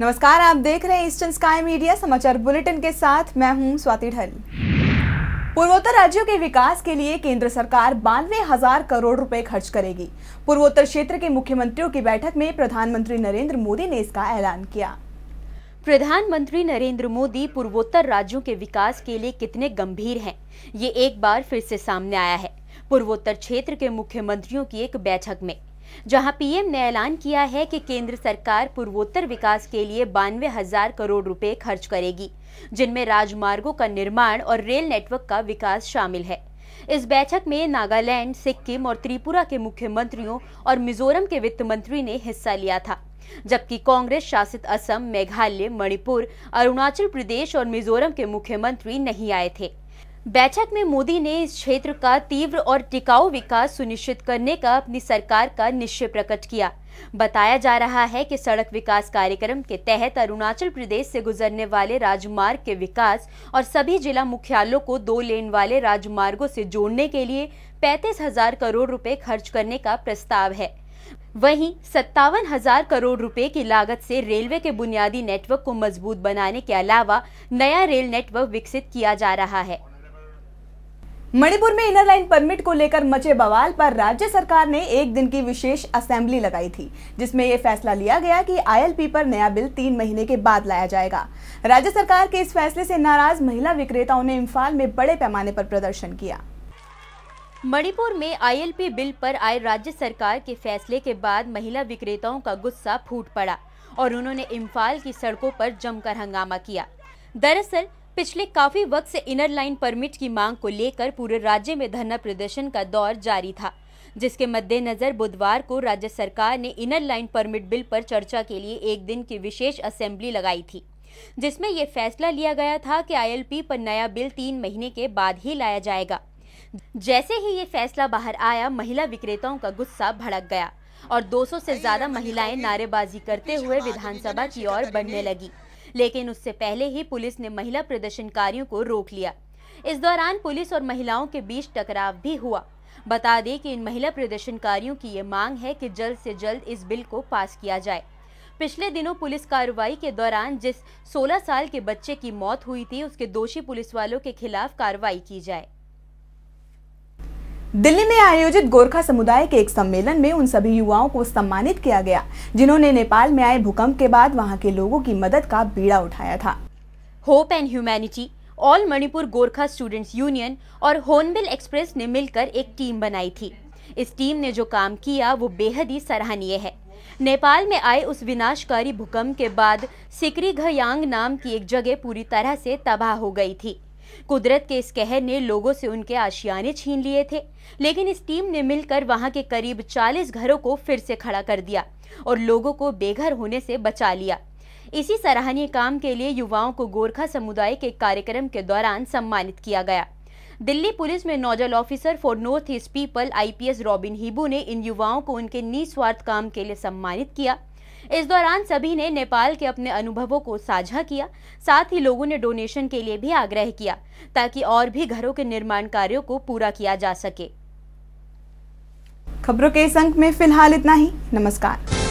नमस्कार आप देख रहे हैं ईस्टर्न स्काई मीडिया समाचार बुलेटिन के साथ मैं हूं स्वाति ढल पूर्वोत्तर राज्यों के विकास के लिए केंद्र सरकार बानवे हजार करोड़ रुपए खर्च करेगी पूर्वोत्तर क्षेत्र के मुख्यमंत्रियों की बैठक में प्रधानमंत्री नरेंद्र मोदी ने इसका ऐलान किया प्रधानमंत्री नरेंद्र मोदी पूर्वोत्तर राज्यों के विकास के लिए कितने गंभीर हैं ये एक बार फिर से सामने आया है पूर्वोत्तर क्षेत्र के मुख्यमंत्रियों की एक बैठक में जहां पीएम ने ऐलान किया है कि केंद्र सरकार पूर्वोत्तर विकास के लिए बानवे हजार करोड़ रुपए खर्च करेगी जिनमें राजमार्गों का निर्माण और रेल नेटवर्क का विकास शामिल है इस बैठक में नागालैंड सिक्किम और त्रिपुरा के मुख्यमंत्रियों और मिजोरम के वित्त मंत्री ने हिस्सा लिया था जबकि कांग्रेस शासित असम मेघालय मणिपुर अरुणाचल प्रदेश और मिजोरम के मुख्यमंत्री नहीं आए थे बैठक में मोदी ने इस क्षेत्र का तीव्र और टिकाऊ विकास सुनिश्चित करने का अपनी सरकार का निश्चय प्रकट किया बताया जा रहा है कि सड़क विकास कार्यक्रम के तहत अरुणाचल प्रदेश से गुजरने वाले राजमार्ग के विकास और सभी जिला मुख्यालयों को दो लेन वाले राजमार्गों से जोड़ने के लिए पैंतीस हजार करोड़ रुपए खर्च करने का प्रस्ताव है वहीं सत्तावन हजार करोड़ रुपए की लागत से रेलवे के बुनियादी नेटवर्क को मजबूत बनाने के अलावा नया रेल नेटवर्क विकसित किया जा रहा है मणिपुर में इनर लाइन परमिट को लेकर मचे बवाल पर राज्य सरकार ने एक दिन की विशेष असेंबली लगाई थी जिसमें यह फैसला लिया गया कि आईएलपी पर नया बिल तीन महीने के बाद लाया जाएगा राज्य सरकार के इस फैसले से नाराज महिला विक्रेताओं ने इम्फाल में बड़े पैमाने पर प्रदर्शन किया मणिपुर में आई बिल पर आए राज्य सरकार के फैसले के बाद महिला विक्रेताओं का गुस्सा फूट पड़ा और उन्होंने इम्फाल की सड़कों पर जमकर हंगामा किया दरअसल पिछले काफी वक्त से इनर लाइन परमिट की मांग को लेकर पूरे राज्य में धरना प्रदर्शन का दौर जारी था जिसके मद्देनजर बुधवार को राज्य सरकार ने इनर लाइन परमिट बिल पर चर्चा के लिए एक दिन की विशेष असेंबली लगाई थी जिसमें यह फैसला लिया गया था कि आईएलपी पर नया बिल तीन महीने के बाद ही लाया जाएगा जैसे ही ये फैसला बाहर आया महिला विक्रेताओं का गुस्सा भड़क गया और 200 से ज्यादा महिलाएं नारेबाजी करते हुए विधानसभा की ओर बढ़ने लगी लेकिन उससे पहले ही पुलिस ने महिला प्रदर्शनकारियों को रोक लिया इस दौरान पुलिस और महिलाओं के बीच टकराव भी हुआ बता दें कि इन महिला प्रदर्शनकारियों की ये मांग है कि जल्द से जल्द इस बिल को पास किया जाए पिछले दिनों पुलिस कार्रवाई के दौरान जिस 16 साल के बच्चे की मौत हुई थी उसके दोषी पुलिस वालों के खिलाफ कार्रवाई की जाए दिल्ली में आयोजित गोरखा समुदाय के एक सम्मेलन में उन सभी युवाओं को सम्मानित किया गया जिन्होंने नेपाल में आए भूकंप के बाद वहां के लोगों की मदद का बीड़ा उठाया था Hope and Humanity All Manipur Gorkha Students Union और होनबिल एक्सप्रेस ने मिलकर एक टीम बनाई थी इस टीम ने जो काम किया वो बेहद ही सराहनीय है नेपाल में आए उस विनाशकारी भूकंप के बाद सिकरी घयांग नाम की एक जगह पूरी तरह से तबाह हो गई थी कुदरत के इस कहर ने लोगों से उनके आशियाने छीन लिए थे लेकिन इस टीम ने मिलकर वहां के करीब 40 घरों को फिर से खड़ा कर दिया और लोगों को बेघर होने से बचा लिया इसी सराहनीय काम के लिए युवाओं को गोरखा समुदाय के कार्यक्रम के दौरान सम्मानित किया गया दिल्ली पुलिस में nodal officer for North East people IPS Robin Hibu ने इन युवाओं को उनके निस्वार्थ काम के लिए सम्मानित किया इस दौरान सभी ने नेपाल के अपने अनुभवों को साझा किया साथ ही लोगों ने डोनेशन के लिए भी आग्रह किया ताकि और भी घरों के निर्माण कार्यों को पूरा किया जा सके खबरों के इस अंक में फिलहाल इतना ही नमस्कार